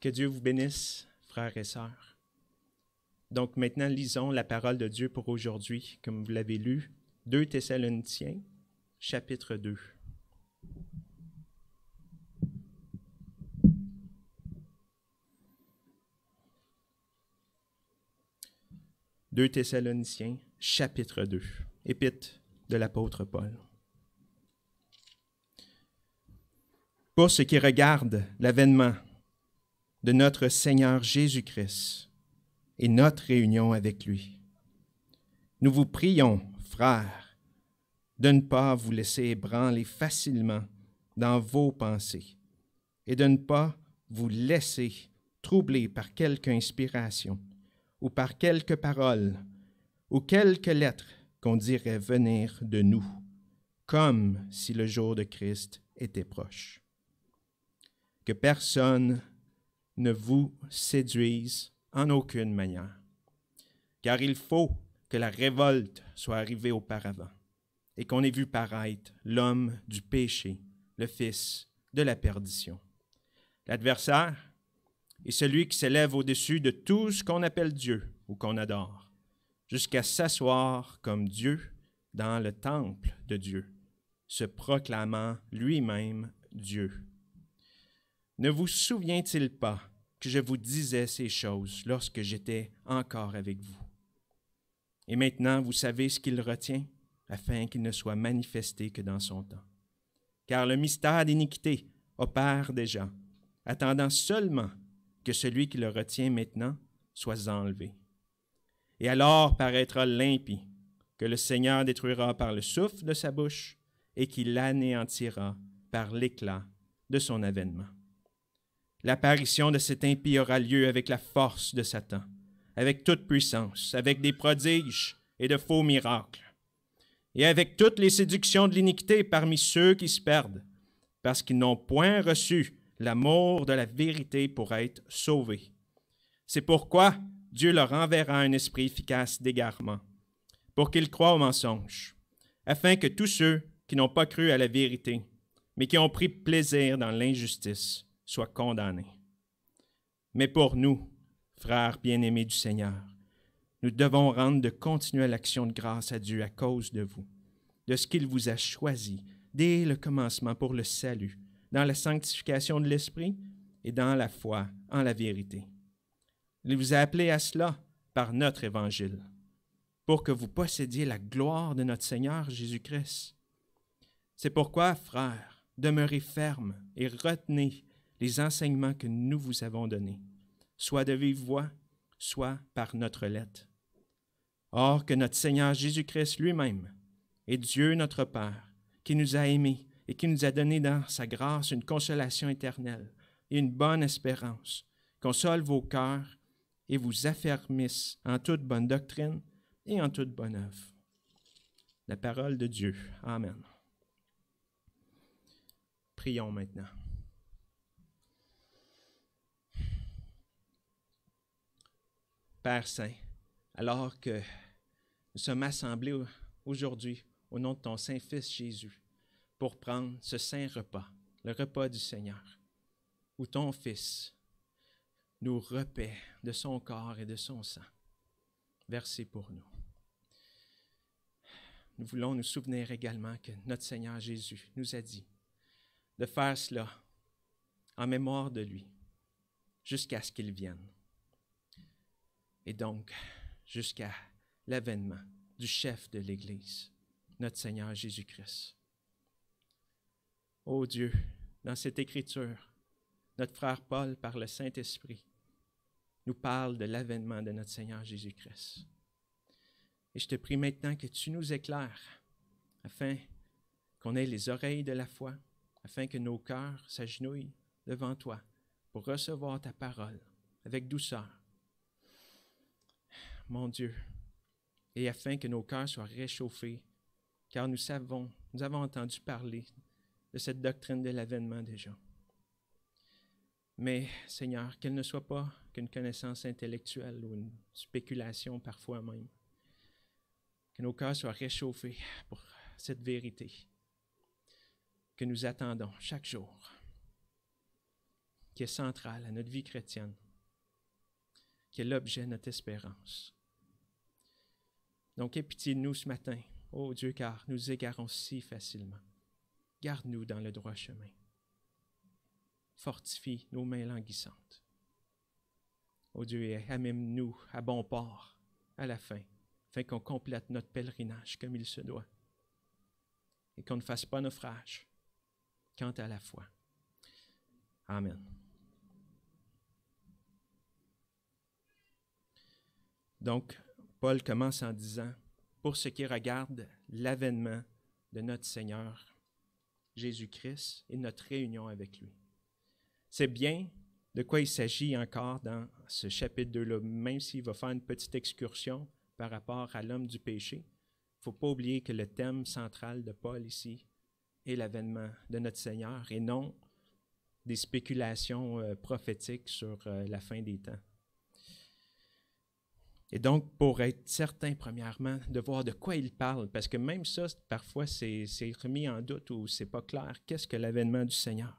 Que Dieu vous bénisse, frères et sœurs. Donc maintenant, lisons la parole de Dieu pour aujourd'hui, comme vous l'avez lu, 2 Thessaloniciens, chapitre 2. 2 Thessaloniciens, chapitre 2, épître de l'apôtre Paul. Pour ce qui regarde l'avènement de notre Seigneur Jésus-Christ et notre réunion avec lui. Nous vous prions, frères, de ne pas vous laisser ébranler facilement dans vos pensées et de ne pas vous laisser troubler par quelque inspiration ou par quelque parole ou quelque lettre qu'on dirait venir de nous, comme si le jour de Christ était proche. Que personne ne vous séduise en aucune manière, car il faut que la révolte soit arrivée auparavant, et qu'on ait vu paraître l'homme du péché, le fils de la perdition. L'adversaire est celui qui s'élève au-dessus de tout ce qu'on appelle Dieu ou qu'on adore, jusqu'à s'asseoir comme Dieu dans le temple de Dieu, se proclamant lui-même Dieu. Ne vous souvient-il pas que je vous disais ces choses lorsque j'étais encore avec vous. Et maintenant, vous savez ce qu'il retient, afin qu'il ne soit manifesté que dans son temps. Car le mystère d'iniquité opère déjà, attendant seulement que celui qui le retient maintenant soit enlevé. Et alors paraîtra l'impie, que le Seigneur détruira par le souffle de sa bouche, et qu'il l'anéantira par l'éclat de son avènement. L'apparition de cet impie aura lieu avec la force de Satan, avec toute puissance, avec des prodiges et de faux miracles, et avec toutes les séductions de l'iniquité parmi ceux qui se perdent, parce qu'ils n'ont point reçu l'amour de la vérité pour être sauvés. C'est pourquoi Dieu leur enverra un esprit efficace d'égarement, pour qu'ils croient aux mensonges, afin que tous ceux qui n'ont pas cru à la vérité, mais qui ont pris plaisir dans l'injustice, soit condamné. Mais pour nous, frères bien-aimés du Seigneur, nous devons rendre de continuelles actions de grâce à Dieu à cause de vous, de ce qu'il vous a choisi dès le commencement pour le salut, dans la sanctification de l'Esprit et dans la foi en la vérité. Il vous a appelé à cela par notre évangile, pour que vous possédiez la gloire de notre Seigneur Jésus-Christ. C'est pourquoi, frères, demeurez fermes et retenez les enseignements que nous vous avons donnés, soit de vive voix, soit par notre lettre. Or que notre Seigneur Jésus-Christ lui-même et Dieu notre Père, qui nous a aimés et qui nous a donné dans sa grâce une consolation éternelle et une bonne espérance, console vos cœurs et vous affermisse en toute bonne doctrine et en toute bonne œuvre. La parole de Dieu. Amen. Prions maintenant. Père Saint, alors que nous sommes assemblés aujourd'hui au nom de ton Saint-Fils Jésus pour prendre ce saint repas, le repas du Seigneur, où ton Fils nous repaît de son corps et de son sang, versé pour nous. Nous voulons nous souvenir également que notre Seigneur Jésus nous a dit de faire cela en mémoire de lui jusqu'à ce qu'il vienne et donc jusqu'à l'avènement du chef de l'Église, notre Seigneur Jésus-Christ. Ô Dieu, dans cette écriture, notre frère Paul, par le Saint-Esprit, nous parle de l'avènement de notre Seigneur Jésus-Christ. Et je te prie maintenant que tu nous éclaires afin qu'on ait les oreilles de la foi, afin que nos cœurs s'agenouillent devant toi pour recevoir ta parole avec douceur mon Dieu, et afin que nos cœurs soient réchauffés, car nous savons, nous avons entendu parler de cette doctrine de l'avènement des gens. Mais Seigneur, qu'elle ne soit pas qu'une connaissance intellectuelle ou une spéculation parfois même, que nos cœurs soient réchauffés pour cette vérité que nous attendons chaque jour, qui est centrale à notre vie chrétienne, qui est l'objet de notre espérance. Donc, aie nous ce matin, ô oh Dieu, car nous égarons si facilement. Garde-nous dans le droit chemin. Fortifie nos mains languissantes. Ô oh Dieu, amène-nous à bon port, à la fin, afin qu'on complète notre pèlerinage comme il se doit, et qu'on ne fasse pas naufrage quant à la foi. Amen. Donc, Paul commence en disant, pour ce qui regarde l'avènement de notre Seigneur Jésus-Christ et notre réunion avec lui. C'est bien de quoi il s'agit encore dans ce chapitre 2-là, même s'il va faire une petite excursion par rapport à l'homme du péché. Il ne faut pas oublier que le thème central de Paul ici est l'avènement de notre Seigneur et non des spéculations euh, prophétiques sur euh, la fin des temps. Et donc, pour être certain, premièrement, de voir de quoi il parle, parce que même ça, parfois, c'est remis en doute ou c'est pas clair. Qu'est-ce que l'avènement du Seigneur?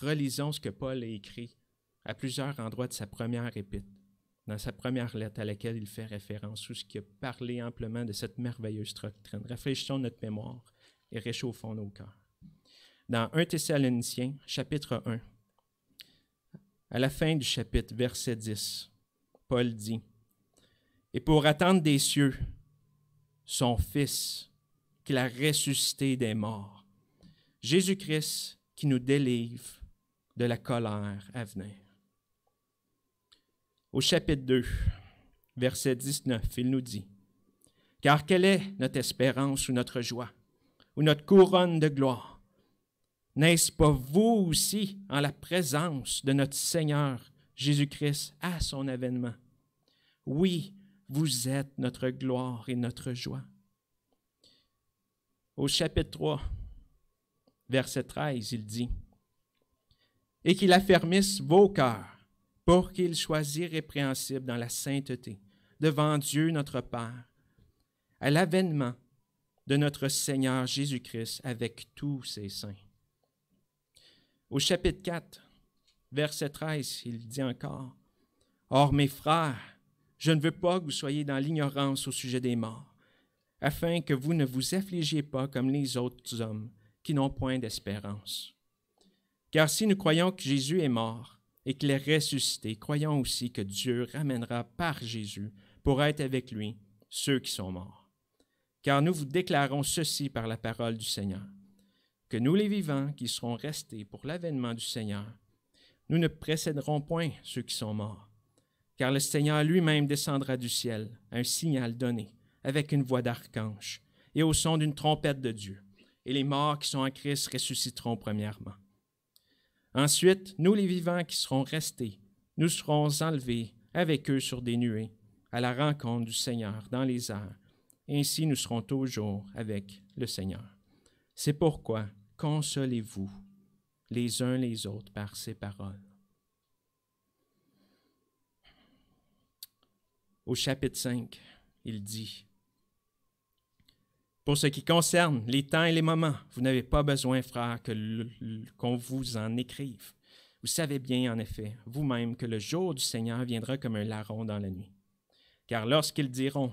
Relisons ce que Paul a écrit à plusieurs endroits de sa première épître, dans sa première lettre à laquelle il fait référence, où ce qui a parlé amplement de cette merveilleuse doctrine. Réfléchissons notre mémoire et réchauffons nos cœurs. Dans 1 Thessaloniciens, chapitre 1, à la fin du chapitre, verset 10, Paul dit, et pour attendre des cieux son Fils qui a ressuscité des morts, Jésus-Christ qui nous délivre de la colère à venir. Au chapitre 2, verset 19, il nous dit, Car quelle est notre espérance ou notre joie, ou notre couronne de gloire? N'est-ce pas vous aussi en la présence de notre Seigneur Jésus-Christ à son avènement. Oui, vous êtes notre gloire et notre joie. Au chapitre 3, verset 13, il dit, Et qu'il affermisse vos cœurs pour qu'ils soient irrépréhensibles dans la sainteté devant Dieu notre Père, à l'avènement de notre Seigneur Jésus-Christ avec tous ses saints. Au chapitre 4, Verset 13, il dit encore, Or mes frères, je ne veux pas que vous soyez dans l'ignorance au sujet des morts, afin que vous ne vous affligiez pas comme les autres hommes qui n'ont point d'espérance. Car si nous croyons que Jésus est mort et qu'il est ressuscité, croyons aussi que Dieu ramènera par Jésus pour être avec lui ceux qui sont morts. Car nous vous déclarons ceci par la parole du Seigneur, que nous les vivants qui serons restés pour l'avènement du Seigneur, nous ne précéderons point ceux qui sont morts, car le Seigneur lui-même descendra du ciel, un signal donné, avec une voix d'archange, et au son d'une trompette de Dieu, et les morts qui sont en Christ ressusciteront premièrement. Ensuite, nous les vivants qui serons restés, nous serons enlevés avec eux sur des nuées, à la rencontre du Seigneur dans les airs. et Ainsi nous serons toujours avec le Seigneur. C'est pourquoi, consolez-vous les uns les autres par ses paroles. Au chapitre 5, il dit, Pour ce qui concerne les temps et les moments, vous n'avez pas besoin, frère, qu'on vous en écrive. Vous savez bien, en effet, vous-même, que le jour du Seigneur viendra comme un larron dans la nuit. Car lorsqu'ils diront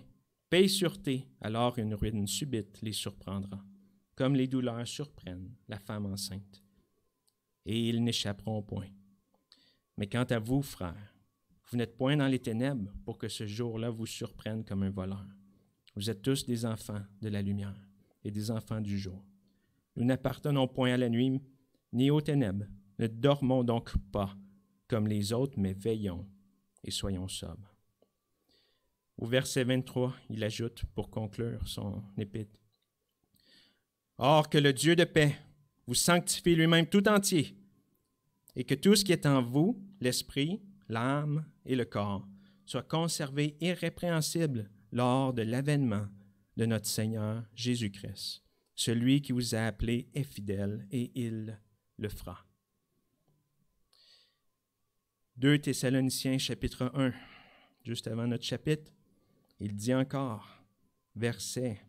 Paix sûreté, alors une ruine subite les surprendra, comme les douleurs surprennent la femme enceinte et ils n'échapperont point. Mais quant à vous, frères, vous n'êtes point dans les ténèbres pour que ce jour-là vous surprenne comme un voleur. Vous êtes tous des enfants de la lumière et des enfants du jour. Nous n'appartenons point à la nuit ni aux ténèbres. Ne dormons donc pas comme les autres, mais veillons et soyons sobres. Au verset 23, il ajoute, pour conclure son épître, Or que le Dieu de paix, vous sanctifiez lui-même tout entier, et que tout ce qui est en vous, l'esprit, l'âme et le corps, soit conservé irrépréhensible lors de l'avènement de notre Seigneur Jésus-Christ. Celui qui vous a appelé est fidèle et il le fera. 2 Thessaloniciens chapitre 1, juste avant notre chapitre, il dit encore, verset,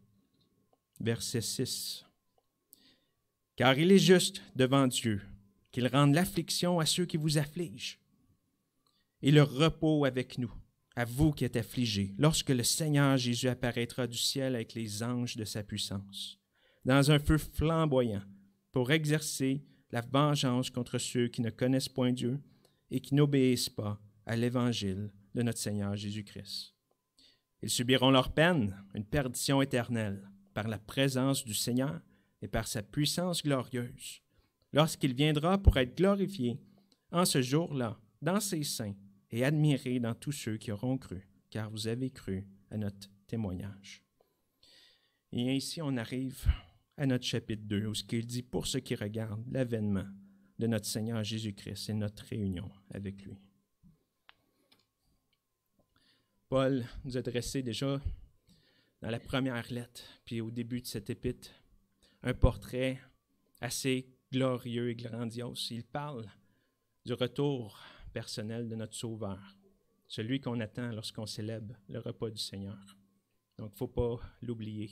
verset 6. Car il est juste devant Dieu qu'il rende l'affliction à ceux qui vous affligent et le repos avec nous, à vous qui êtes affligés, lorsque le Seigneur Jésus apparaîtra du ciel avec les anges de sa puissance, dans un feu flamboyant, pour exercer la vengeance contre ceux qui ne connaissent point Dieu et qui n'obéissent pas à l'Évangile de notre Seigneur Jésus-Christ. Ils subiront leur peine, une perdition éternelle, par la présence du Seigneur et par sa puissance glorieuse, lorsqu'il viendra pour être glorifié en ce jour-là, dans ses saints, et admiré dans tous ceux qui auront cru, car vous avez cru à notre témoignage. Et ainsi on arrive à notre chapitre 2, où ce qu'il dit pour ceux qui regardent l'avènement de notre Seigneur Jésus-Christ et notre réunion avec lui. Paul nous a dressé déjà dans la première lettre, puis au début de cette épître, un portrait assez glorieux et grandiose. Il parle du retour personnel de notre Sauveur, celui qu'on attend lorsqu'on célèbre le repas du Seigneur. Donc, il ne faut pas l'oublier.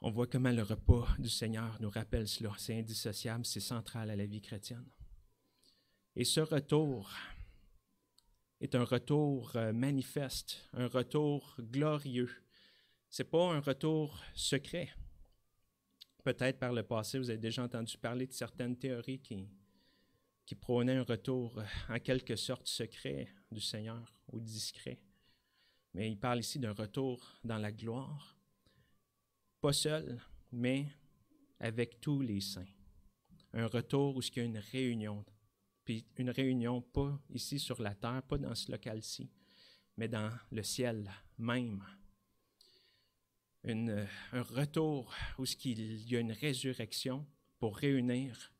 On voit comment le repas du Seigneur nous rappelle cela. C'est indissociable, c'est central à la vie chrétienne. Et ce retour est un retour euh, manifeste, un retour glorieux. Ce n'est pas un retour secret, peut-être par le passé, vous avez déjà entendu parler de certaines théories qui, prônaient un retour euh, en quelque sorte secret du Seigneur ou discret. Mais il parle ici d'un retour dans la gloire, pas seul, mais avec tous les saints. Un retour où il y a une réunion. Puis une réunion pas ici sur la terre, pas dans ce local-ci, mais dans le ciel même. Euh, un retour où il y a une résurrection pour réunir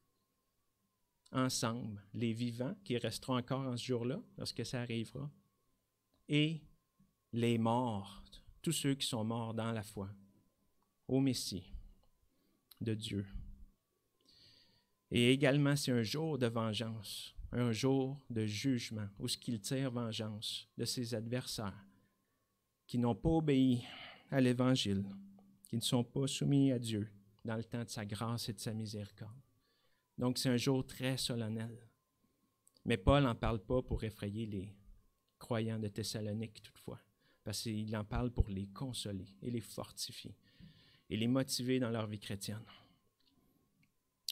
ensemble les vivants qui resteront encore en ce jour-là, lorsque ça arrivera, et les morts, tous ceux qui sont morts dans la foi, au Messie de Dieu. Et également, c'est un jour de vengeance, un jour de jugement, où ce qu'il tire vengeance de ses adversaires qui n'ont pas obéi à l'Évangile, qui ne sont pas soumis à Dieu dans le temps de sa grâce et de sa miséricorde. Donc c'est un jour très solennel. Mais Paul n'en parle pas pour effrayer les croyants de Thessalonique toutefois, parce qu'il en parle pour les consoler et les fortifier et les motiver dans leur vie chrétienne.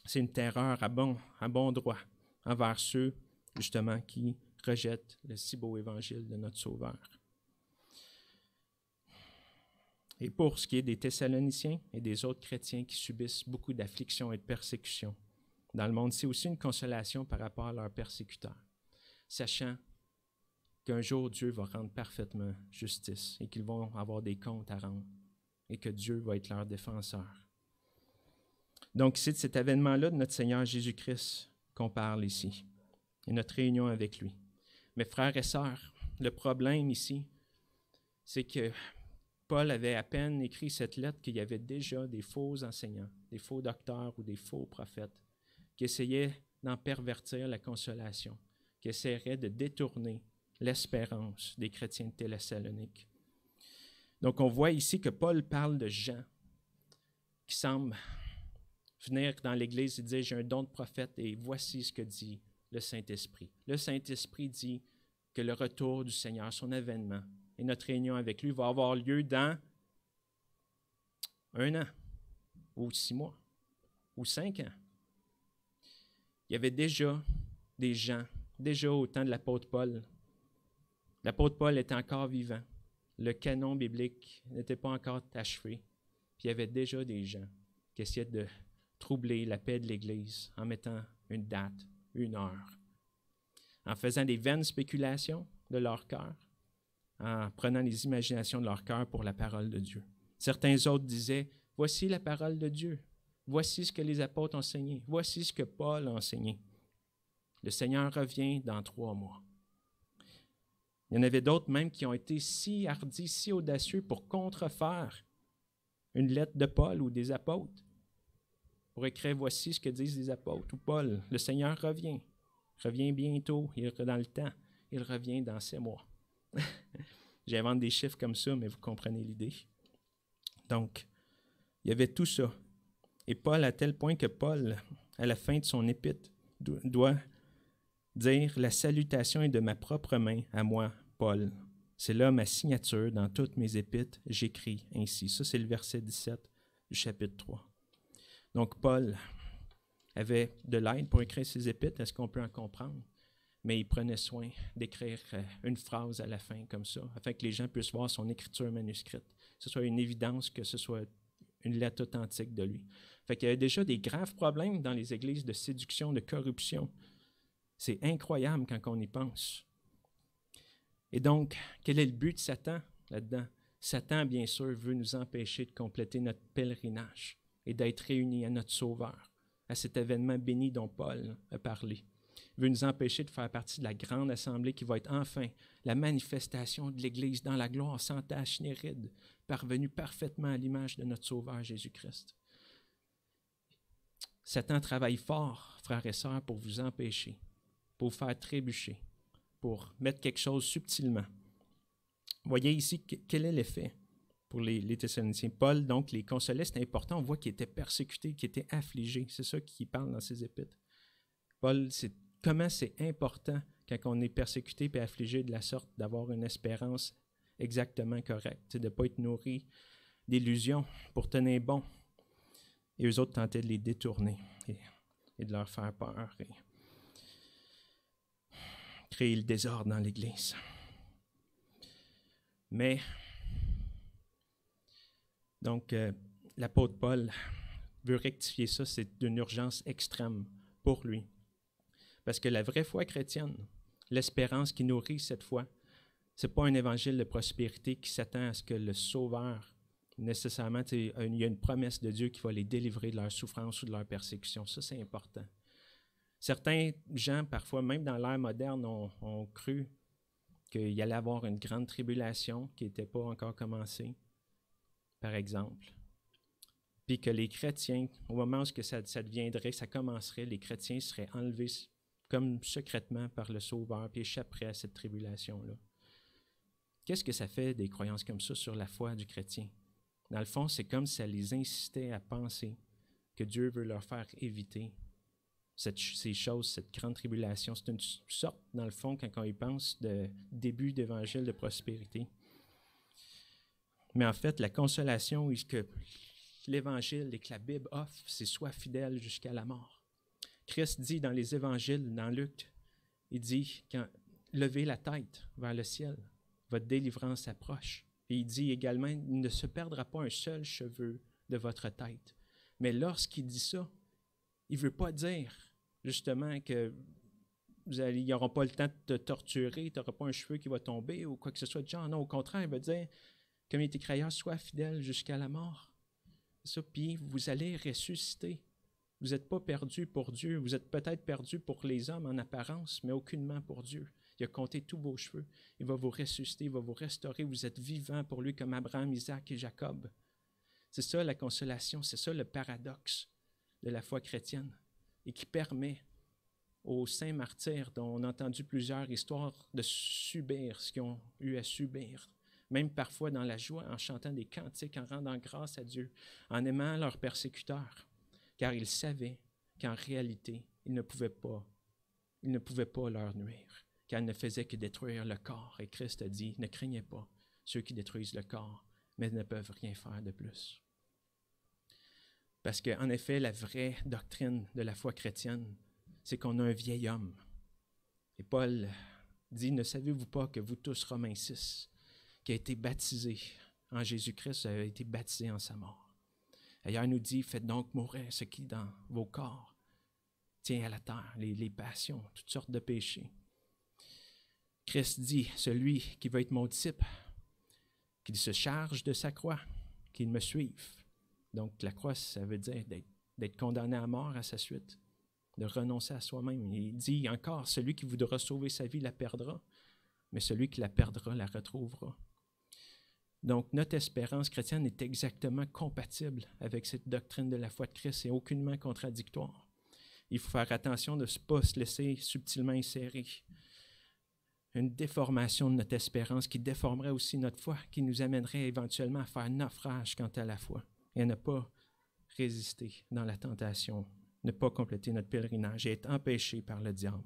C'est une terreur à bon, droit envers ceux justement qui rejettent le si beau évangile de notre Sauveur. Et pour ce qui est des Thessaloniciens et des autres chrétiens qui subissent beaucoup d'afflictions et de persécutions dans le monde, c'est aussi une consolation par rapport à leurs persécuteurs, sachant qu'un jour Dieu va rendre parfaitement justice et qu'ils vont avoir des comptes à rendre et que Dieu va être leur défenseur. Donc c'est de cet événement-là de notre Seigneur Jésus-Christ qu'on parle ici et notre réunion avec lui. Mes frères et sœurs, le problème ici, c'est que Paul avait à peine écrit cette lettre qu'il y avait déjà des faux enseignants, des faux docteurs ou des faux prophètes qui essayaient d'en pervertir la consolation, qui essayaient de détourner l'espérance des chrétiens de Thessalonique. Donc on voit ici que Paul parle de gens qui semblent venir dans l'Église et dire j'ai un don de prophète et voici ce que dit le Saint-Esprit. Le Saint-Esprit dit que le retour du Seigneur, son avènement, et notre réunion avec lui va avoir lieu dans un an, ou six mois, ou cinq ans. Il y avait déjà des gens, déjà au temps de l'apôtre Paul. L'apôtre Paul était encore vivant. Le canon biblique n'était pas encore achevé. Puis il y avait déjà des gens qui essayaient de troubler la paix de l'Église en mettant une date, une heure, en faisant des vaines spéculations de leur cœur, en prenant les imaginations de leur cœur pour la parole de Dieu. Certains autres disaient, voici la parole de Dieu, voici ce que les apôtres ont voici ce que Paul a enseigné. Le Seigneur revient dans trois mois. Il y en avait d'autres même qui ont été si hardis, si audacieux pour contrefaire une lettre de Paul ou des apôtres, pour écrire voici ce que disent les apôtres ou Paul. Le Seigneur revient, revient bientôt, il est dans le temps, il revient dans ces mois. J'invente des chiffres comme ça, mais vous comprenez l'idée. Donc, il y avait tout ça. Et Paul, à tel point que Paul, à la fin de son épître, doit dire La salutation est de ma propre main à moi, Paul. C'est là ma signature dans toutes mes épîtres, j'écris ainsi. Ça, c'est le verset 17 du chapitre 3. Donc, Paul avait de l'aide pour écrire ses épîtres. Est-ce qu'on peut en comprendre? mais il prenait soin d'écrire euh, une phrase à la fin comme ça, afin que les gens puissent voir son écriture manuscrite, que ce soit une évidence que ce soit une lettre authentique de lui. Fait qu'il y avait déjà des graves problèmes dans les églises de séduction, de corruption. C'est incroyable quand on y pense. Et donc, quel est le but de Satan là-dedans? Satan, bien sûr, veut nous empêcher de compléter notre pèlerinage et d'être réunis à notre Sauveur, à cet événement béni dont Paul a parlé veut nous empêcher de faire partie de la grande assemblée qui va être enfin la manifestation de l'Église dans la gloire sans tache ni ride, parvenue parfaitement à l'image de notre Sauveur Jésus-Christ. Satan travaille fort, frères et sœurs, pour vous empêcher, pour vous faire trébucher, pour mettre quelque chose subtilement. Voyez ici quel est l'effet pour les, Thessaloniciens. Paul, donc, les consolait, c'est important. On voit qu'ils étaient persécutés, qu'ils étaient affligés, C'est ça qu'il parle dans ses épîtres. Paul, c'est Comment c'est important quand on est persécuté et affligé de la sorte d'avoir une espérance exactement correcte, de ne pas être nourri d'illusions pour tenir bon. Et eux autres tentaient de les détourner et, de leur faire peur et créer le désordre dans l'Église. Mais, donc, euh, l'apôtre Paul veut rectifier ça, c'est d'une urgence extrême pour lui. Parce que la vraie foi chrétienne, l'espérance qui nourrit cette foi, ce n'est pas un évangile de prospérité qui s'attend à ce que le Sauveur, nécessairement, il y a une promesse de Dieu qui va les délivrer de leur souffrance ou de leur persécution. Ça, c'est important. Certains gens, parfois, même dans l'ère moderne, ont, cru qu'il allait y avoir une grande tribulation qui n'était pas encore commencée, par exemple. Puis que les chrétiens, au moment où ça, ça deviendrait, ça commencerait, les chrétiens seraient enlevés comme secrètement par le Sauveur, puis échapperait à cette tribulation-là. Qu'est-ce que ça fait des croyances comme ça sur la foi du chrétien? Dans le fond, c'est comme si ça les incitait à penser que Dieu veut leur faire éviter ces choses, cette grande tribulation. C'est une sorte, dans le fond, quand on y pense, de début d'évangile de prospérité. Mais en fait, la consolation est que l'Évangile et que la Bible offre, c'est soit fidèle jusqu'à la mort. Christ dit dans les évangiles, dans Luc, il dit Levez la tête vers le ciel, votre délivrance approche. Et il dit également Il ne se perdra pas un seul cheveu de votre tête. Mais lorsqu'il dit ça, il ne veut pas dire justement que vous allez, pas le temps de te torturer, tu n'auras pas un cheveu qui va tomber ou quoi que ce soit genre. Non, au contraire, il veut dire Comme il était soient sois fidèle jusqu'à la mort. Ça, puis vous allez ressusciter. Vous n'êtes pas perdu pour Dieu. Vous êtes peut-être perdu pour les hommes en apparence, mais aucunement pour Dieu. Il a compté tous vos cheveux. Il va vous ressusciter, il va vous restaurer. Vous êtes vivant pour lui comme Abraham, Isaac et Jacob. C'est ça la consolation, c'est ça le paradoxe de la foi chrétienne et qui permet aux saints martyrs dont on a entendu plusieurs histoires de subir ce qu'ils ont eu à subir, même parfois dans la joie, en chantant des cantiques, en rendant grâce à Dieu, en aimant leurs persécuteurs car ils savaient qu'en réalité, ils ne pouvaient pas, il ne pouvait pas leur nuire, car ils ne faisaient que détruire le corps. Et Christ a dit, ne craignez pas ceux qui détruisent le corps, mais ne peuvent rien faire de plus. Parce qu'en effet, la vraie doctrine de la foi chrétienne, c'est qu'on a un vieil homme. Et Paul dit, ne savez-vous pas que vous tous, Romains 6, qui a été baptisé en Jésus-Christ, avez été baptisé en sa mort. D'ailleurs, nous dit, faites donc mourir ce qui dans vos corps tient à la terre, les, les passions, toutes sortes de péchés. Christ dit, celui qui veut être mon disciple, qu'il se charge de sa croix, qu'il me suive. Donc la croix, ça veut dire d'être condamné à mort à sa suite, de renoncer à soi-même. Il dit encore, celui qui voudra sauver sa vie la perdra, mais celui qui la perdra la retrouvera. Donc, notre espérance chrétienne est exactement compatible avec cette doctrine de la foi de Christ et aucunement contradictoire. Il faut faire attention de ne pas se laisser subtilement insérer. Une déformation de notre espérance qui déformerait aussi notre foi, qui nous amènerait éventuellement à faire naufrage quant à la foi et à ne pas résister dans la tentation, ne pas compléter notre pèlerinage et être empêché par le diable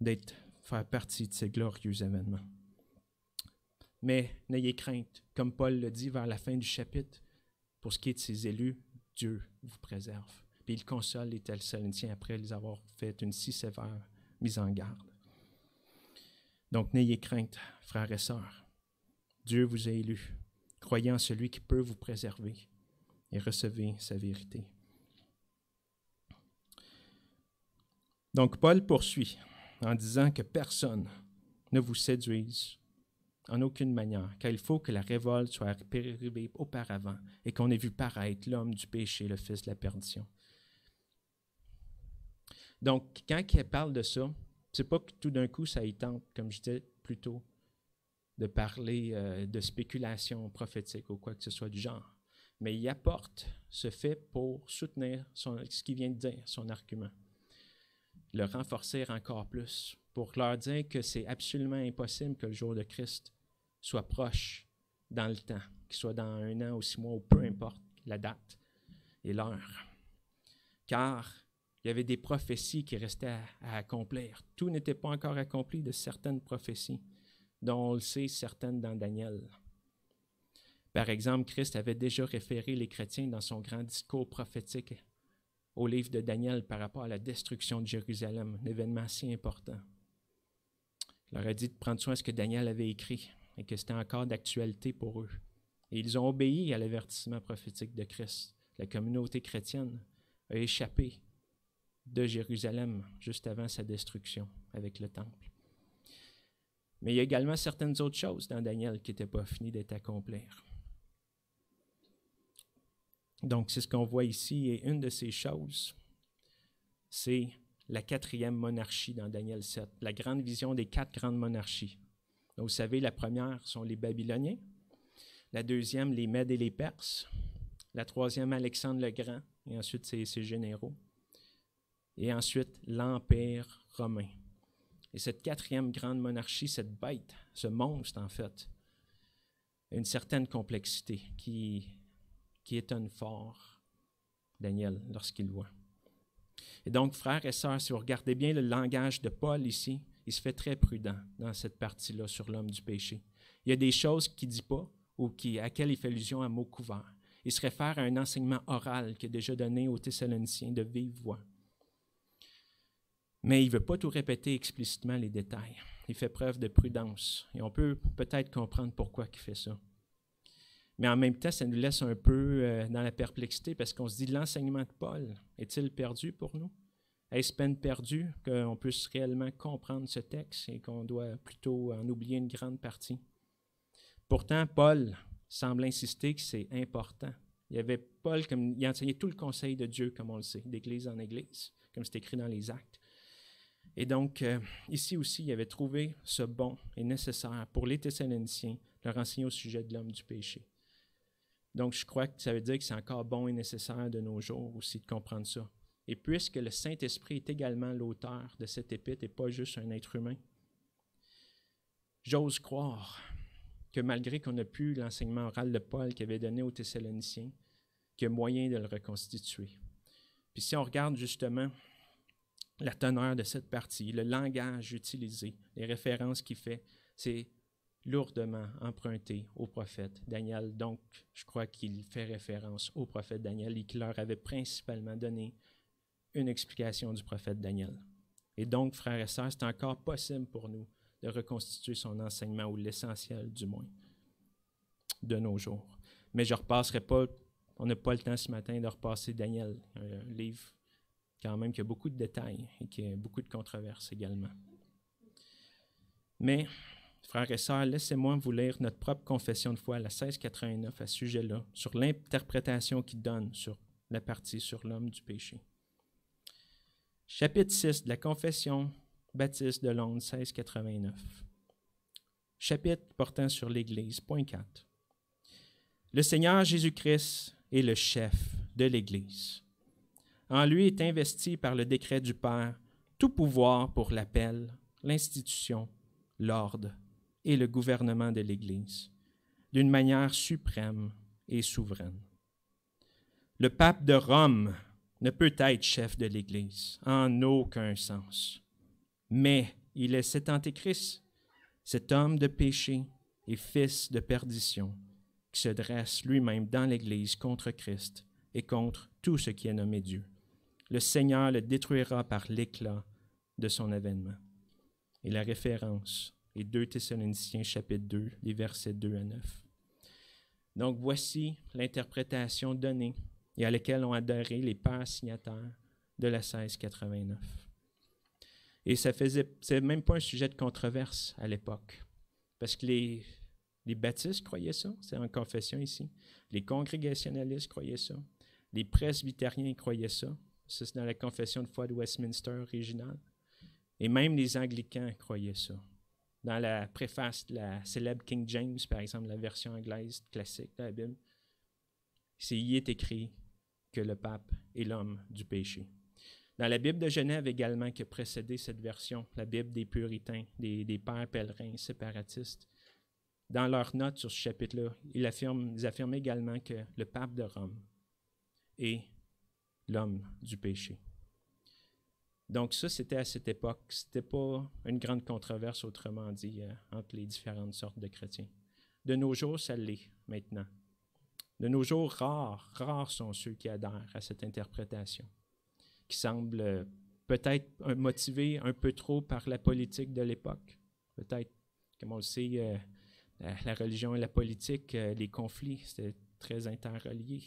d'être faire partie de ces glorieux événements. Mais n'ayez crainte, comme Paul le dit vers la fin du chapitre, pour ce qui est de ses élus, Dieu vous préserve. Puis il console les Thessaloniciens après les avoir fait une si sévère mise en garde. Donc n'ayez crainte, frères et sœurs. Dieu vous a élus. Croyez en celui qui peut vous préserver et recevez sa vérité. Donc Paul poursuit en disant que personne ne vous séduise en aucune manière, car il faut que la révolte soit arrivée auparavant et qu'on ait vu paraître l'homme du péché, le fils de la perdition. Donc, quand il parle de ça, c'est pas que tout d'un coup ça y tente, comme je disais plus tôt, de parler euh, de spéculation prophétique ou quoi que ce soit du genre. Mais il apporte ce fait pour soutenir son, ce qu'il vient de dire, son argument. Le renforcer encore plus pour leur dire que c'est absolument impossible que le jour de Christ soit proche dans le temps, qu'il soit dans un an ou six mois ou peu importe la date et l'heure. Car il y avait des prophéties qui restaient à, accomplir. Tout n'était pas encore accompli de certaines prophéties, dont on le sait certaines dans Daniel. Par exemple, Christ avait déjà référé les chrétiens dans son grand discours prophétique au livre de Daniel par rapport à la destruction de Jérusalem, un événement si important. Il leur a dit de prendre soin de ce que Daniel avait écrit, et que c'était encore d'actualité pour eux. Et ils ont obéi à l'avertissement prophétique de Christ. La communauté chrétienne a échappé de Jérusalem juste avant sa destruction avec le temple. Mais il y a également certaines autres choses dans Daniel qui n'étaient pas finies d'être accomplies. Donc, c'est ce qu'on voit ici. Et une de ces choses, c'est la quatrième monarchie dans Daniel 7, la grande vision des quatre grandes monarchies vous savez, la première sont les Babyloniens, la deuxième, les Mèdes et les Perses, la troisième, Alexandre le Grand, et ensuite ses, ses généraux, et ensuite l'Empire romain. Et cette quatrième grande monarchie, cette bête, ce monstre en fait, a une certaine complexité qui, qui étonne fort Daniel lorsqu'il voit. Et donc, frères et sœurs, si vous regardez bien le langage de Paul ici, il se fait très prudent dans cette partie-là sur l'homme du péché. Il y a des choses qu'il ne dit pas ou qui, à quelles il fait allusion à mots couverts. Il se réfère à un enseignement oral qui est déjà donné aux Thessaloniciens de vive voix. Mais il ne veut pas tout répéter explicitement les détails. Il fait preuve de prudence. Et on peut peut-être comprendre pourquoi il fait ça. Mais en même temps, ça nous laisse un peu euh, dans la perplexité parce qu'on se dit l'enseignement de Paul est-il perdu pour nous est-ce peine perdue qu'on puisse réellement comprendre ce texte et qu'on doit plutôt en oublier une grande partie? Pourtant, Paul semble insister que c'est important. Il y avait Paul, comme, il enseignait tout le conseil de Dieu, comme on le sait, d'église en église, comme c'est écrit dans les actes. Et donc, euh, ici aussi, il avait trouvé ce bon et nécessaire pour les Thessaloniciens, leur enseigner au sujet de l'homme du péché. Donc, je crois que ça veut dire que c'est encore bon et nécessaire de nos jours aussi de comprendre ça. Et puisque le Saint-Esprit est également l'auteur de cette épître et pas juste un être humain, j'ose croire que malgré qu'on a pu l'enseignement oral de Paul qui avait donné aux Thessaloniciens, qu'il y a moyen de le reconstituer. Puis si on regarde justement la teneur de cette partie, le langage utilisé, les références qu'il fait, c'est lourdement emprunté au prophète Daniel. Donc, je crois qu'il fait référence au prophète Daniel et qu'il leur avait principalement donné une explication du prophète Daniel. Et donc, frères et sœurs, c'est encore possible pour nous de reconstituer son enseignement, ou l'essentiel du moins, de nos jours. Mais je ne repasserai pas, on n'a pas le temps ce matin de repasser Daniel, un livre quand même qui a beaucoup de détails et qui a beaucoup de controverses également. Mais, frères et sœurs, laissez-moi vous lire notre propre confession de foi à la 1689 à ce sujet-là, sur l'interprétation qu'il donne sur la partie sur l'homme du péché. Chapitre 6 de la Confession baptiste de Londres 1689. Chapitre portant sur l'Église. Point 4. Le Seigneur Jésus-Christ est le chef de l'Église. En lui est investi par le décret du Père tout pouvoir pour l'appel, l'institution, l'ordre et le gouvernement de l'Église, d'une manière suprême et souveraine. Le pape de Rome ne peut être chef de l'Église, en aucun sens. Mais il est cet antéchrist, cet homme de péché et fils de perdition, qui se dresse lui-même dans l'Église contre Christ et contre tout ce qui est nommé Dieu. Le Seigneur le détruira par l'éclat de son avènement. Et la référence est 2 Thessaloniciens chapitre 2, les versets 2 à 9. Donc voici l'interprétation donnée et à laquelle ont adoré les pères signataires de la 1689. Et ça faisait, c'est même pas un sujet de controverse à l'époque, parce que les, les baptistes croyaient ça, c'est en confession ici, les congrégationalistes croyaient ça, les presbytériens croyaient ça, ça c'est dans la confession de foi de Westminster originale, et même les anglicans croyaient ça. Dans la préface de la célèbre King James, par exemple, la version anglaise classique de la Bible, c'est y est écrit que le pape est l'homme du péché. Dans la Bible de Genève également, qui a précédé cette version, la Bible des puritains, des, pères pèlerins séparatistes, dans leurs notes sur ce chapitre-là, ils affirment, également que le pape de Rome est l'homme du péché. Donc ça, c'était à cette époque. C'était pas une grande controverse, autrement dit, euh, entre les différentes sortes de chrétiens. De nos jours, ça l'est maintenant. De nos jours, rares, rares sont ceux qui adhèrent à cette interprétation, qui semble euh, peut-être motivés un peu trop par la politique de l'époque. Peut-être, comme on le sait, euh, la, religion et la politique, euh, les conflits, c'est très interrelié.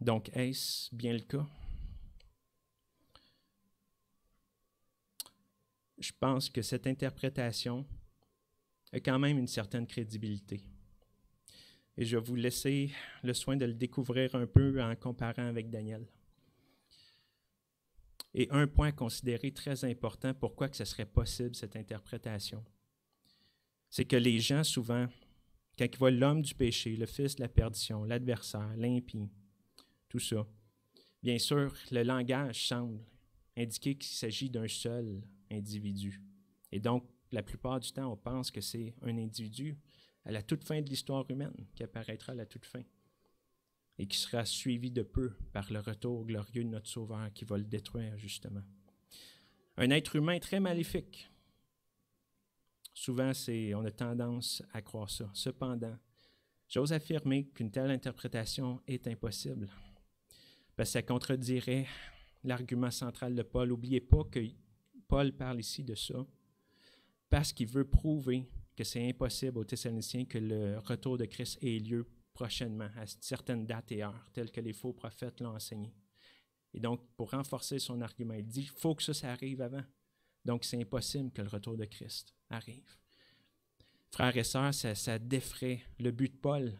Donc, est-ce bien le cas? Je pense que cette interprétation a quand même une certaine crédibilité et je vais vous laisser le soin de le découvrir un peu en comparant avec Daniel. Et un point considéré très important, pourquoi que ce serait possible cette interprétation, c'est que les gens souvent, quand ils voient l'homme du péché, le fils de la perdition, l'adversaire, l'impie, tout ça, bien sûr, le langage semble indiquer qu'il s'agit d'un seul individu. Et donc, la plupart du temps, on pense que c'est un individu, à la toute fin de l'histoire humaine, qui apparaîtra à la toute fin, et qui sera suivi de peu par le retour glorieux de notre Sauveur qui va le détruire, justement. Un être humain très maléfique. Souvent, c'est, on a tendance à croire ça. Cependant, j'ose affirmer qu'une telle interprétation est impossible, parce que ça contredirait l'argument central de Paul. N'oubliez pas que Paul parle ici de ça, parce qu'il veut prouver que c'est impossible aux Thessaloniciens que le retour de Christ ait lieu prochainement, à certaines dates et heures, telles que les faux prophètes l'ont enseigné. Et donc, pour renforcer son argument, il dit, il faut que ça, arrive avant. Donc, c'est impossible que le retour de Christ arrive. Frères et sœurs, ça, ça le but de Paul.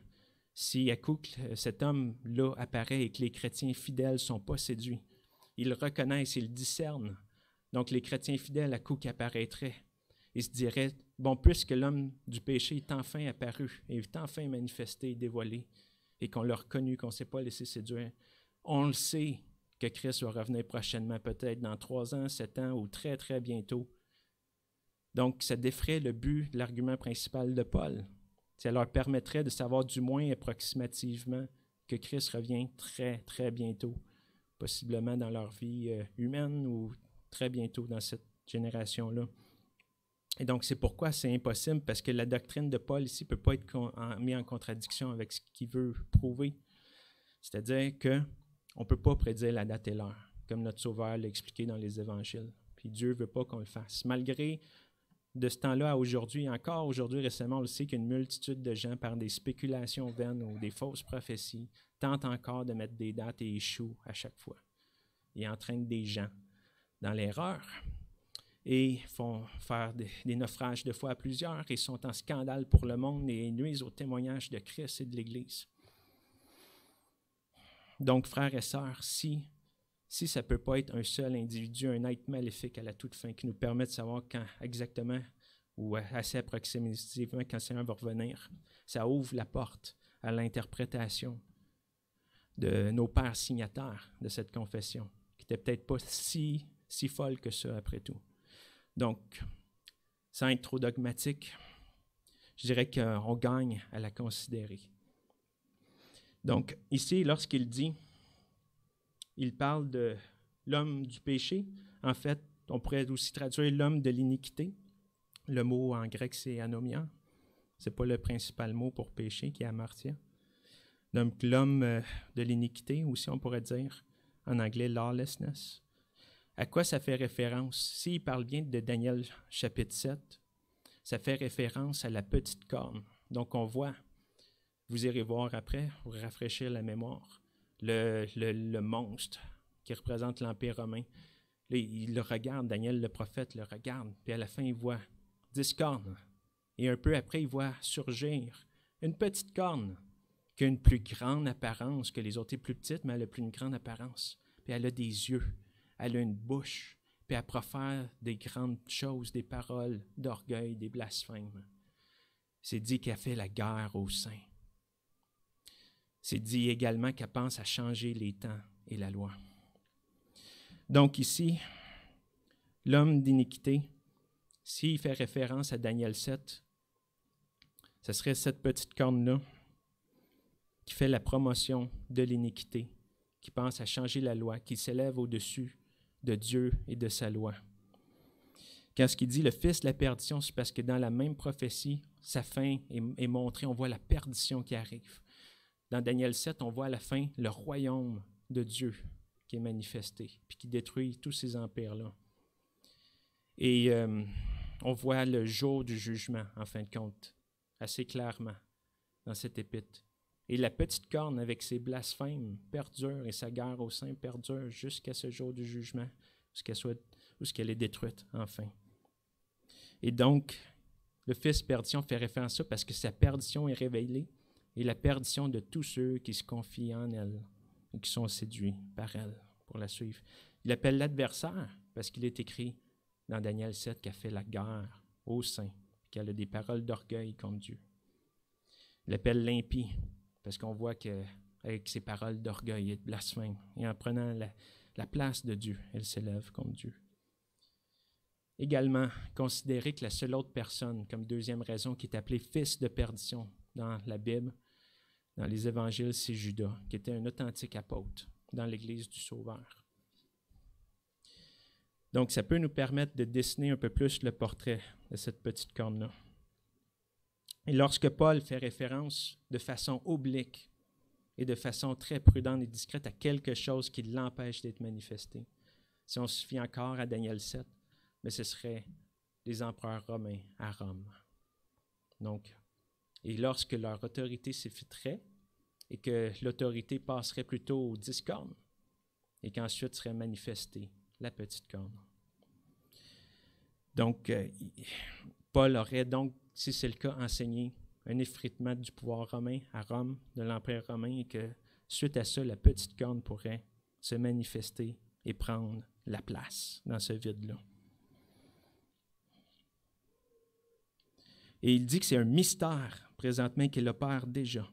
Si à coup euh, cet homme-là apparaît et que les chrétiens fidèles sont pas séduits, ils reconnaissent, ils discernent. Donc, les chrétiens fidèles à coup apparaîtraient ils se diraient, « bon, puisque l'homme du péché est enfin apparu, et est enfin manifesté, dévoilé, et qu'on l'a reconnu, qu'on ne s'est pas laissé séduire, on le sait que Christ va revenir prochainement, peut-être dans trois ans, sept ans ou très, très bientôt. Donc, ça défrait le but l'argument principal de Paul. Ça leur permettrait de savoir du moins approximativement que Christ revient très, très bientôt, possiblement dans leur vie euh, humaine ou très bientôt dans cette génération-là. Et donc, c'est pourquoi c'est impossible, parce que la doctrine de Paul ici ne peut pas être mise en contradiction avec ce qu'il veut prouver. C'est-à-dire qu'on ne peut pas prédire la date et l'heure, comme notre Sauveur l'a expliqué dans les Évangiles. Puis Dieu ne veut pas qu'on le fasse. Malgré de ce temps-là à aujourd'hui, encore aujourd'hui récemment, on le sait qu'une multitude de gens, par des spéculations vaines ou des fausses prophéties, tentent encore de mettre des dates et échouent à chaque fois. Et entraînent des gens dans l'erreur et font faire des, naufrages de foi à plusieurs et sont en scandale pour le monde et nuisent au témoignage de Christ et de l'Église. Donc, frères et sœurs, si, si ça ne peut pas être un seul individu, un être maléfique à la toute fin qui nous permet de savoir quand exactement ou assez approximativement quand le Seigneur va revenir, ça ouvre la porte à l'interprétation de nos pères signataires de cette confession, qui n'était peut-être pas si, si folle que ça après tout. Donc, sans être trop dogmatique, je dirais qu'on gagne à la considérer. Donc, ici, lorsqu'il dit, il parle de l'homme du péché. En fait, on pourrait aussi traduire l'homme de l'iniquité. Le mot en grec, c'est anomia. Ce n'est pas le principal mot pour péché qui est amartia. Donc, l'homme euh, de l'iniquité, aussi, on pourrait dire en anglais lawlessness. À quoi ça fait référence? S'il parle bien de Daniel chapitre 7, ça fait référence à la petite corne. Donc on voit, vous irez voir après, pour rafraîchir la mémoire, le, le, monstre qui représente l'Empire romain. il le regarde, Daniel le prophète le regarde, puis à la fin il voit dix cornes. Et un peu après, il voit surgir une petite corne qui a une plus grande apparence que les autres, est plus petites, mais elle a plus une grande apparence. Puis elle a des yeux elle a une bouche, puis elle profère des grandes choses, des paroles d'orgueil, des blasphèmes. C'est dit qu'elle fait la guerre aux saints. C'est dit également qu'elle pense à changer les temps et la loi. Donc ici, l'homme d'iniquité, s'il fait référence à Daniel 7, ce serait cette petite corne-là qui fait la promotion de l'iniquité, qui pense à changer la loi, qui s'élève au-dessus de Dieu et de sa loi. Quand ce qu'il dit le fils de la perdition, c'est parce que dans la même prophétie, sa fin est, montrée, on voit la perdition qui arrive. Dans Daniel 7, on voit à la fin le royaume de Dieu qui est manifesté, puis qui détruit tous ces empires-là. Et euh, on voit le jour du jugement, en fin de compte, assez clairement dans cette épître. Et la petite corne avec ses blasphèmes perdure et sa guerre au sein perdure jusqu'à ce jour du jugement, qu'elle soit, où ce qu'elle est détruite enfin. Et donc, le fils perdition fait référence à ça parce que sa perdition est révélée et la perdition de tous ceux qui se confient en elle et qui sont séduits par elle pour la suivre. Il appelle l'adversaire parce qu'il est écrit dans Daniel 7 qu'elle fait la guerre au sein, qu'elle a des paroles d'orgueil contre Dieu. Il appelle l'impie parce qu'on voit que, avec ses paroles d'orgueil et de blasphème, et en prenant la, place de Dieu, elle s'élève comme Dieu. Également, considérer que la seule autre personne, comme deuxième raison, qui est appelée fils de perdition dans la Bible, dans les évangiles, c'est Judas, qui était un authentique apôtre dans l'Église du Sauveur. Donc, ça peut nous permettre de dessiner un peu plus le portrait de cette petite corne-là. Et lorsque Paul fait référence de façon oblique et de façon très prudente et discrète à quelque chose qui l'empêche d'être manifesté, si on se fie encore à Daniel 7, mais ben, ce serait les empereurs romains à Rome. Donc, et lorsque leur autorité s'effiterait et que l'autorité passerait plutôt aux dix et qu'ensuite serait manifestée la petite corne. Donc, euh, Paul aurait donc, si c'est le cas, enseigné un effritement du pouvoir romain à Rome, de l'empereur romain, et que suite à ça, la petite corne pourrait se manifester et prendre la place dans ce vide-là. Et il dit que c'est un mystère présentement qu'il opère déjà.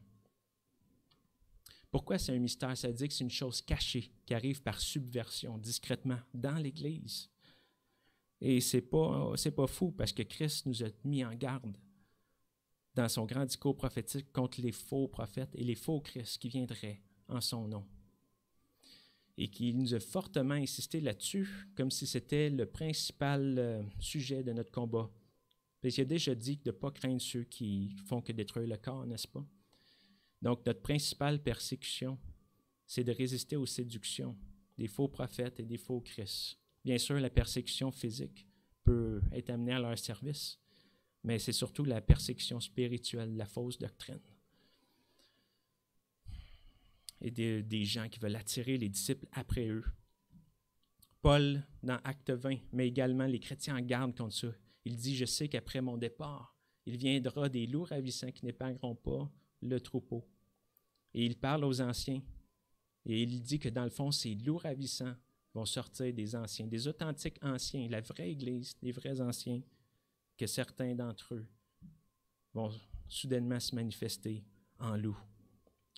Pourquoi c'est un mystère? Ça dit que c'est une chose cachée qui arrive par subversion, discrètement, dans l'Église. Et c'est pas, pas fou parce que Christ nous a mis en garde dans son grand discours prophétique contre les faux prophètes et les faux Christ qui viendraient en son nom. Et qu'il nous a fortement insisté là-dessus, comme si c'était le principal euh, sujet de notre combat. Parce qu'il a déjà dit de ne pas craindre ceux qui font que détruire le corps, n'est-ce pas? Donc, notre principale persécution, c'est de résister aux séductions des faux prophètes et des faux Christ. Bien sûr, la persécution physique peut être amenée à leur service, mais c'est surtout la persécution spirituelle, la fausse doctrine. Et des, gens qui veulent attirer les disciples après eux. Paul, dans Acte 20, mais également les chrétiens en garde contre ça. Il dit, je sais qu'après mon départ, il viendra des loups ravissants qui n'épargneront pas le troupeau. Et il parle aux anciens. Et il dit que dans le fond, ces loups ravissants vont sortir des anciens, des authentiques anciens, la vraie Église, les vrais anciens, que certains d'entre eux vont soudainement se manifester en loup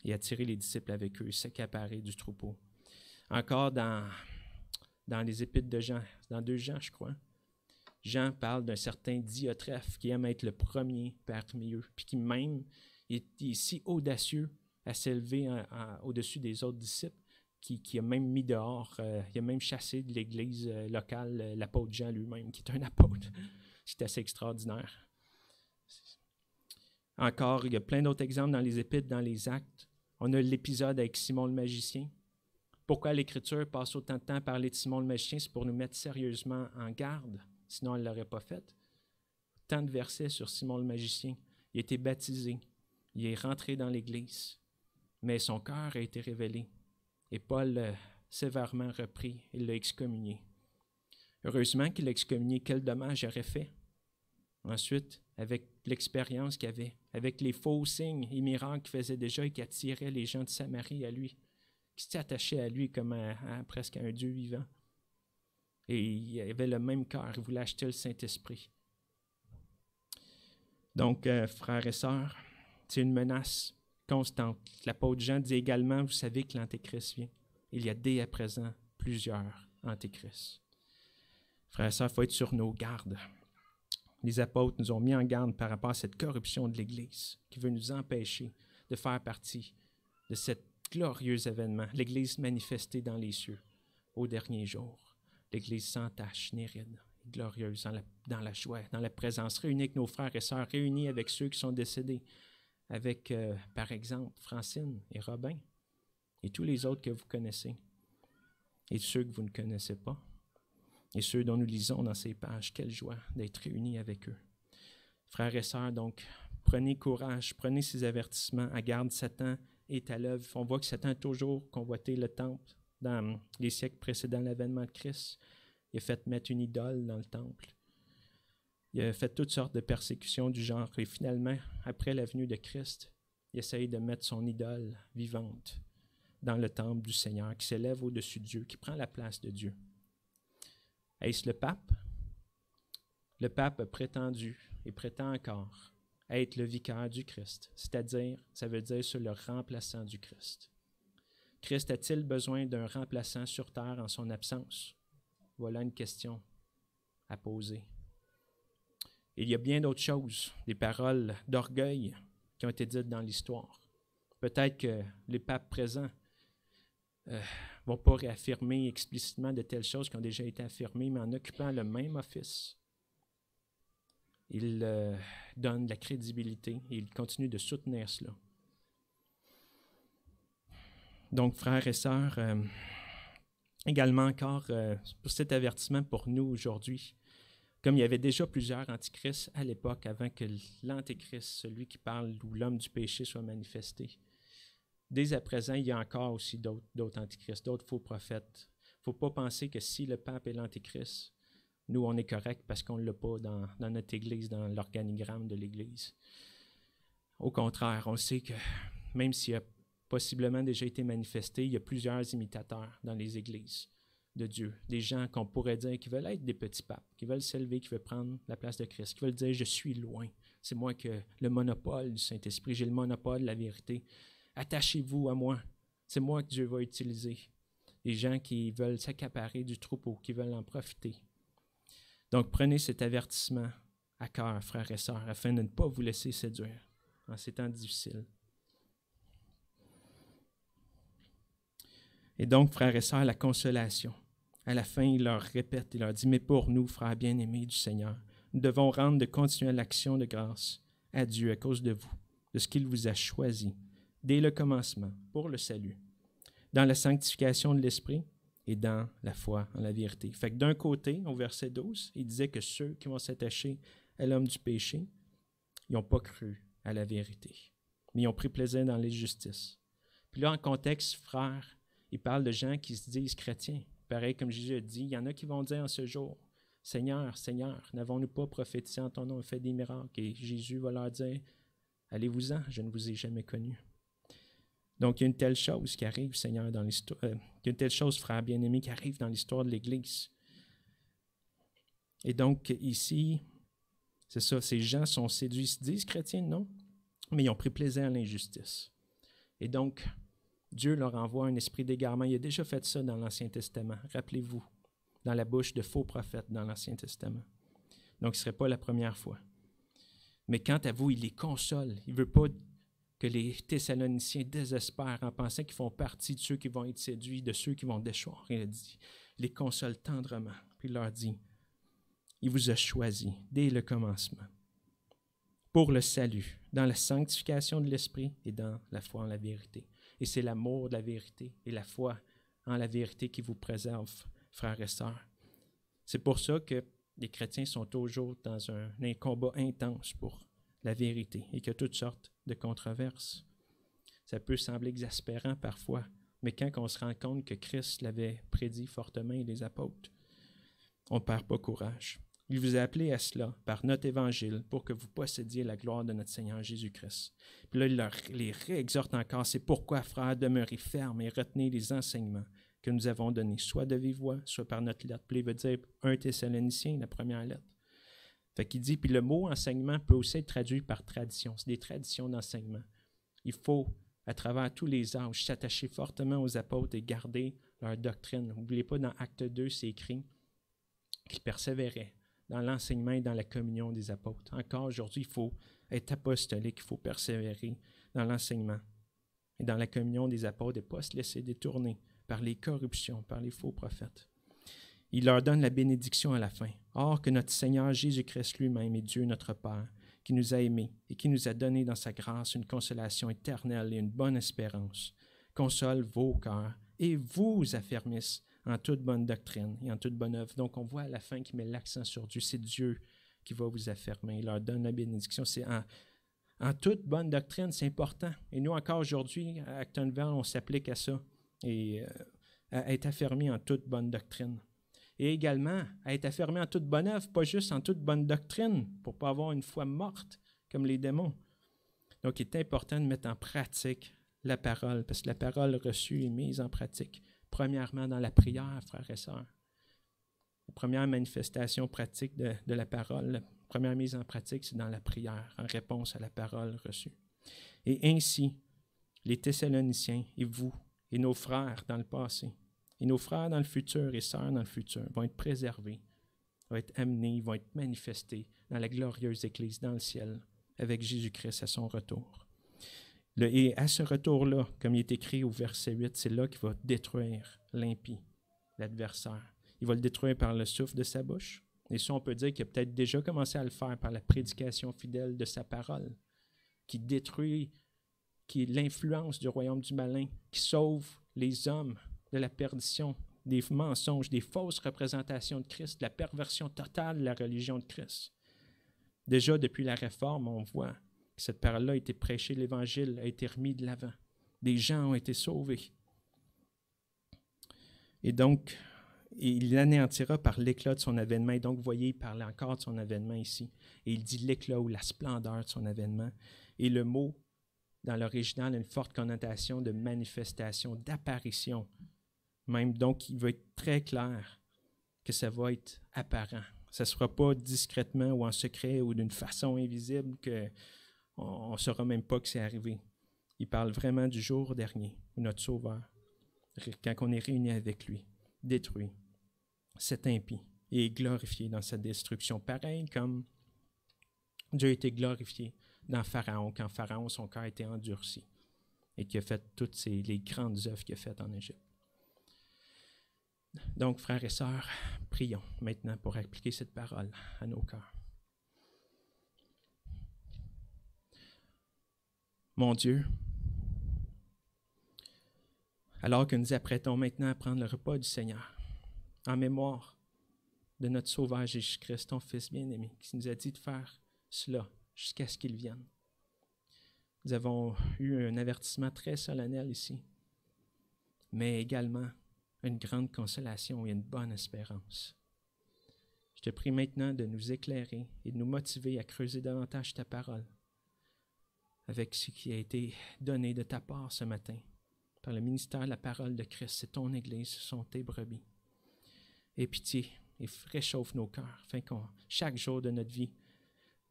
et attirer les disciples avec eux, s'accaparer du troupeau. Encore dans, dans les épîtres de Jean, dans deux Jean, je crois, Jean parle d'un certain Diotrephe qui aime être le premier parmi eux, puis qui même est si audacieux à s'élever au-dessus des autres disciples qui, a même mis dehors, euh, il a même chassé de l'église euh, locale euh, l'apôtre Jean lui-même, qui est un apôtre. C'est assez extraordinaire. Encore, il y a plein d'autres exemples dans les Épîtres, dans les Actes. On a l'épisode avec Simon le magicien. Pourquoi l'Écriture passe autant de temps à parler de Simon le magicien C'est pour nous mettre sérieusement en garde, sinon elle ne l'aurait pas fait. Tant de versets sur Simon le magicien. Il a été baptisé, il est rentré dans l'Église, mais son cœur a été révélé et Paul euh, sévèrement repris et l'a excommunié. Heureusement qu'il l'a excommunié, quel dommage j'aurais fait. Ensuite, avec l'expérience qu'il avait, avec les faux signes et miracles qu'il faisait déjà et qui attiraient les gens de Samarie à lui, qui s'étaient attachés à lui comme à, presque à un Dieu vivant. Et il avait le même cœur, il voulait acheter le Saint-Esprit. Donc, euh, frères et sœurs, c'est une menace constante. L'apôtre Jean dit également, vous savez que l'Antéchrist vient. Il y a dès à présent plusieurs Antéchrists. Frères et sœurs, il faut être sur nos gardes. Les apôtres nous ont mis en garde par rapport à cette corruption de l'Église qui veut nous empêcher de faire partie de cet glorieux événement, l'Église manifestée dans les cieux au dernier jour, l'Église sans tache ni ride, glorieuse dans la, dans la joie, dans la présence, réunie avec nos frères et sœurs, réunis avec ceux qui sont décédés, avec, euh, par exemple, Francine et Robin et tous les autres que vous connaissez et ceux que vous ne connaissez pas et ceux dont nous lisons dans ces pages. Quelle joie d'être réunis avec eux. Frères et sœurs, donc, prenez courage, prenez ces avertissements. À garde, Satan est à l'œuvre. On voit que Satan a toujours convoité le temple dans les siècles précédant l'avènement de Christ. et fait mettre une idole dans le temple. Il a fait toutes sortes de persécutions du genre et finalement, après la venue de Christ, il essaye de mettre son idole vivante dans le temple du Seigneur, qui s'élève au-dessus de Dieu, qui prend la place de Dieu. Est-ce le pape? Le pape a prétendu et prétend encore être le vicaire du Christ, c'est-à-dire, ça veut dire sur le remplaçant du Christ. Christ a-t-il besoin d'un remplaçant sur terre en son absence? Voilà une question à poser. Il y a bien d'autres choses, des paroles d'orgueil qui ont été dites dans l'histoire. Peut-être que les papes présents ne euh, vont pas réaffirmer explicitement de telles choses qui ont déjà été affirmées, mais en occupant le même office, ils euh, donnent la crédibilité et ils continuent de soutenir cela. Donc, frères et sœurs, euh, également encore pour cet avertissement pour nous aujourd'hui, comme il y avait déjà plusieurs antichrists à l'époque avant que l'antichrist, celui qui parle ou l'homme du péché, soit manifesté. Dès à présent, il y a encore aussi d'autres antichrists, d'autres faux prophètes. Il ne faut pas penser que si le pape est l'antichrist, nous, on est correct parce qu'on ne l'a pas dans, notre Église, dans l'organigramme de l'Église. Au contraire, on sait que même s'il a possiblement déjà été manifesté, il y a plusieurs imitateurs dans les Églises de Dieu, des gens qu'on pourrait dire qui veulent être des petits papes, qui veulent s'élever, qui veulent prendre la place de Christ, qui veulent dire je suis loin, c'est moi que le monopole du Saint-Esprit, j'ai le monopole de la vérité. Attachez-vous à moi, c'est moi que Dieu va utiliser. Des gens qui veulent s'accaparer du troupeau, qui veulent en profiter. Donc prenez cet avertissement à cœur, frères et sœurs, afin de ne pas vous laisser séduire en ces temps difficiles. Et donc, frères et sœurs, la consolation. À la fin, il leur répète, il leur dit, Mais pour nous, frères bien-aimés du Seigneur, nous devons rendre de continuer l'action de grâce à Dieu à cause de vous, de ce qu'il vous a choisi dès le commencement pour le salut, dans la sanctification de l'Esprit et dans la foi en la vérité. Fait que d'un côté, au verset 12, il disait que ceux qui vont s'attacher à l'homme du péché, ils n'ont pas cru à la vérité, mais ils ont pris plaisir dans les justices. Puis là, en contexte, frère, il parle de gens qui se disent chrétiens, Pareil comme Jésus a dit, il y en a qui vont dire en ce jour, Seigneur, Seigneur, n'avons-nous pas prophétisé en ton nom et fait des miracles? Et Jésus va leur dire, Allez-vous-en, je ne vous ai jamais connu. Donc, il y a une telle chose qui arrive, Seigneur, dans l'histoire. Euh, y a une telle chose, frère bien-aimé, qui arrive dans l'histoire de l'Église. Et donc, ici, c'est ça, ces gens sont séduits, se disent chrétiens, non? Mais ils ont pris plaisir à l'injustice. Et donc, Dieu leur envoie un esprit d'égarement. Il a déjà fait ça dans l'Ancien Testament, rappelez-vous, dans la bouche de faux prophètes dans l'Ancien Testament. Donc, ce ne serait pas la première fois. Mais quant à vous, il les console. Il ne veut pas que les Thessaloniciens désespèrent en pensant qu'ils font partie de ceux qui vont être séduits, de ceux qui vont déchoir. Il dit, les console tendrement. Puis il leur dit, il vous a choisi dès le commencement pour le salut, dans la sanctification de l'Esprit et dans la foi en la vérité. Et c'est l'amour de la vérité et la foi en la vérité qui vous préserve, frères et sœurs. C'est pour ça que les chrétiens sont toujours dans un, combat intense pour la vérité et que toutes sortes de controverses. Ça peut sembler exaspérant parfois, mais quand on se rend compte que Christ l'avait prédit fortement et les apôtres, on ne perd pas courage. Il vous a appelé à cela par notre évangile pour que vous possédiez la gloire de notre Seigneur Jésus-Christ. Puis là, il les réexhorte encore. C'est pourquoi, frères, demeurez fermes et retenez les enseignements que nous avons donnés, soit de vive voix, soit par notre lettre. Puis il veut dire un Thessalonicien, la première lettre. Fait qu'il dit, puis le mot enseignement peut aussi être traduit par tradition. C'est des traditions d'enseignement. Il faut, à travers tous les âges, s'attacher fortement aux apôtres et garder leur doctrine. N'oubliez pas, dans Acte 2, c'est écrit qu'ils persévéraient dans l'enseignement et dans la communion des apôtres. Encore aujourd'hui, il faut être apostolique, il faut persévérer dans l'enseignement et dans la communion des apôtres et pas se laisser détourner par les corruptions, par les faux prophètes. Il leur donne la bénédiction à la fin. Or que notre Seigneur Jésus-Christ lui-même et Dieu notre Père, qui nous a aimés et qui nous a donné dans sa grâce une consolation éternelle et une bonne espérance, console vos cœurs et vous affermisse en toute bonne doctrine et en toute bonne œuvre. Donc on voit à la fin qu'il met l'accent sur Dieu. C'est Dieu qui va vous affirmer. Il leur donne la bénédiction. C'est en, toute bonne doctrine, c'est important. Et nous, encore aujourd'hui, à Actonville, on s'applique à ça et euh, à être affirmé en toute bonne doctrine. Et également, à être affirmé en toute bonne œuvre, pas juste en toute bonne doctrine, pour ne pas avoir une foi morte comme les démons. Donc, il est important de mettre en pratique la parole, parce que la parole reçue est mise en pratique premièrement dans la prière, frères et sœurs. première manifestation pratique de, la parole, première mise en pratique, c'est dans la prière, en réponse à la parole reçue. Et ainsi, les Thessaloniciens et vous, et nos frères dans le passé, et nos frères dans le futur et sœurs dans le futur vont être préservés, vont être amenés, vont être manifestés dans la glorieuse Église dans le ciel avec Jésus-Christ à son retour et à ce retour-là, comme il est écrit au verset 8, c'est là qu'il va détruire l'impie, l'adversaire. Il va le détruire par le souffle de sa bouche. Et ça, on peut dire qu'il a peut-être déjà commencé à le faire par la prédication fidèle de sa parole, qui détruit, qui l'influence du royaume du malin, qui sauve les hommes de la perdition, des mensonges, des fausses représentations de Christ, de la perversion totale de la religion de Christ. Déjà depuis la réforme, on voit cette parole-là a été prêchée, l'Évangile a été remis de l'avant. Des gens ont été sauvés. Et donc, il l'anéantira par l'éclat de son avènement. Et donc, vous voyez, il parle encore de son avènement ici. Et il dit l'éclat ou la splendeur de son avènement. Et le mot, dans l'original, a une forte connotation de manifestation, d'apparition. Même donc, il veut être très clair que ça va être apparent. Ça ne sera pas discrètement ou en secret ou d'une façon invisible que on ne saura même pas que c'est arrivé. Il parle vraiment du jour dernier, où notre Sauveur, quand on est réuni avec lui, détruit, cet impie, et glorifié dans sa destruction. Pareil comme Dieu a été glorifié dans Pharaon, quand Pharaon, son cœur a été endurci, et qui a fait toutes les grandes œuvres qu'il a faites en Égypte. Donc, frères et sœurs, prions maintenant pour appliquer cette parole à nos cœurs. mon Dieu. Alors que nous apprêtons maintenant à prendre le repas du Seigneur, en mémoire de notre Sauveur Jésus-Christ, ton Fils bien-aimé, qui nous a dit de faire cela jusqu'à ce qu'il vienne. Nous avons eu un avertissement très solennel ici, mais également une grande consolation et une bonne espérance. Je te prie maintenant de nous éclairer et de nous motiver à creuser davantage ta parole avec ce qui a été donné de ta part ce matin. Par le ministère de la parole de Christ, c'est ton Église, ce sont tes brebis. Aie pitié, et réchauffe nos cœurs, afin qu'on, chaque jour de notre vie,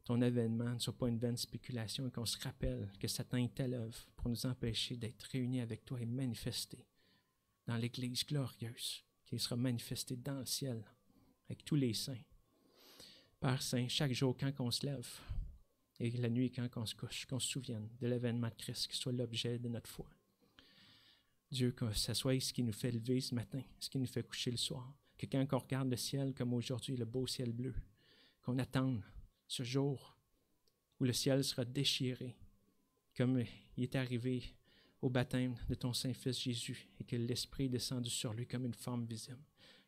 ton événement ne soit pas une vaine spéculation et qu'on se rappelle que Satan est à l'œuvre pour nous empêcher d'être réunis avec toi et manifestés dans l'Église glorieuse qui sera manifestée dans le ciel avec tous les saints. Père Saint, chaque jour quand on se lève, et la nuit quand on se couche, qu'on se souvienne de l'événement de Christ qui soit l'objet de notre foi. Dieu, que ce soit ce qui nous fait lever ce matin, ce qui nous fait coucher le soir, que quand on regarde le ciel comme aujourd'hui, le beau ciel bleu, qu'on attende ce jour où le ciel sera déchiré, comme il est arrivé au baptême de ton Saint-Fils Jésus, et que l'Esprit est descendu sur lui comme une forme visible.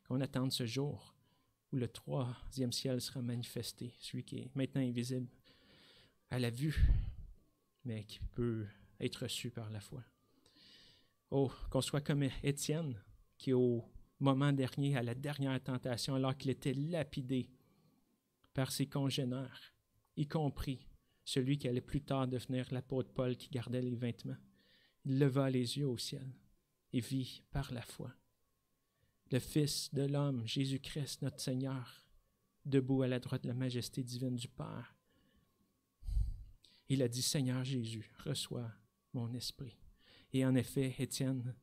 Qu'on attende ce jour où le troisième ciel sera manifesté, celui qui est maintenant invisible, à la vue, mais qui peut être reçu par la foi. Oh, qu'on soit comme Étienne, qui au moment dernier, à la dernière tentation, alors qu'il était lapidé par ses congénères, y compris celui qui allait plus tard devenir l'apôtre Paul qui gardait les vêtements, il leva les yeux au ciel et vit par la foi le Fils de l'homme, Jésus-Christ notre Seigneur, debout à la droite de la majesté divine du Père, il a dit, Seigneur Jésus, reçois mon esprit. Et en effet, Étienne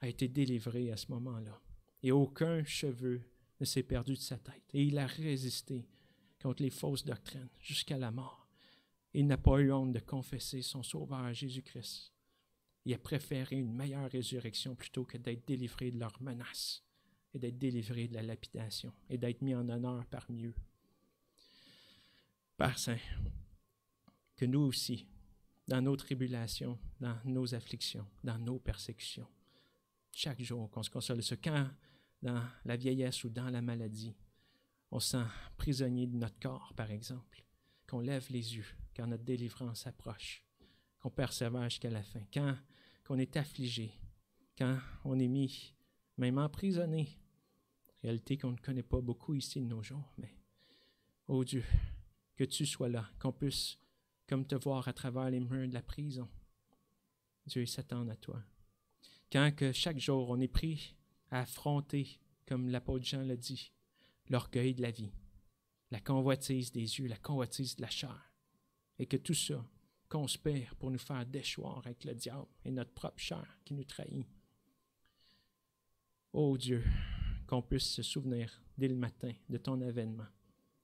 a été délivré à ce moment-là. Et aucun cheveu ne s'est perdu de sa tête. Et il a résisté contre les fausses doctrines jusqu'à la mort. Il n'a pas eu honte de confesser son Sauveur à Jésus-Christ. Il a préféré une meilleure résurrection plutôt que d'être délivré de leurs menaces et d'être délivré de la lapidation et d'être mis en honneur parmi eux. Par Saint, que nous aussi, dans nos tribulations, dans nos afflictions, dans nos persécutions, chaque jour qu'on se console ce quand dans la vieillesse ou dans la maladie, on se sent prisonnier de notre corps, par exemple, qu'on lève les yeux quand notre délivrance approche, qu'on persévère jusqu'à la fin, quand qu'on est affligé, quand on est mis même emprisonné, réalité qu'on ne connaît pas beaucoup ici de nos jours, mais oh Dieu, que tu sois là, qu'on puisse comme te voir à travers les murs de la prison. Dieu s'attend à toi. Quand que chaque jour on est pris à affronter, comme l'apôtre Jean l'a dit, l'orgueil de la vie, la convoitise des yeux, la convoitise de la chair, et que tout ça conspire pour nous faire déchoir avec le diable et notre propre chair qui nous trahit. Ô oh Dieu, qu'on puisse se souvenir dès le matin de ton avènement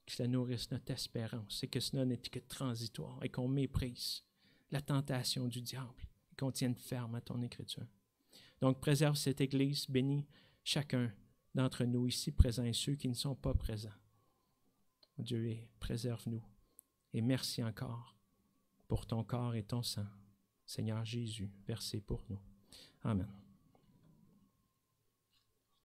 que cela nourrisse notre espérance et que cela n'est que transitoire et qu'on méprise la tentation du diable et qu'on tienne ferme à ton écriture. Donc préserve cette Église, bénis chacun d'entre nous ici présents et ceux qui ne sont pas présents. Dieu, préserve-nous. Et merci encore pour ton corps et ton sang. Seigneur Jésus, versé pour nous. Amen.